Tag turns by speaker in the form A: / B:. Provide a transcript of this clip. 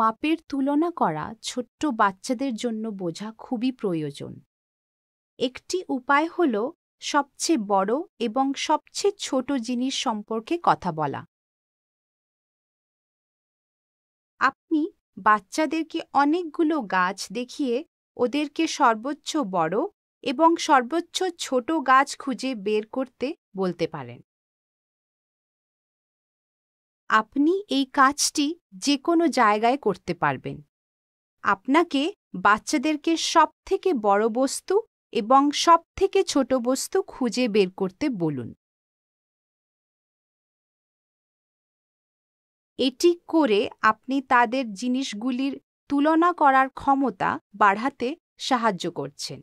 A: মাপের তুলনা করা ছোট্ট বাচ্চাদের জন্য বোঝা খুবই প্রয়োজন একটি উপায় হল সবচেয়ে বড় এবং সবচেয়ে ছোট জিনিস সম্পর্কে কথা বলা আপনি বাচ্চাদেরকে অনেকগুলো গাছ দেখিয়ে ওদেরকে সর্বোচ্চ বড় এবং সর্বোচ্চ ছোট গাছ খুঁজে বের করতে বলতে পারেন আপনি এই কাজটি যে কোনো জায়গায় করতে পারবেন আপনাকে বাচ্চাদেরকে সব থেকে বড় বস্তু এবং সব থেকে ছোট বস্তু খুঁজে বের করতে বলুন এটি করে আপনি তাদের জিনিসগুলির তুলনা করার ক্ষমতা বাড়াতে সাহায্য করছেন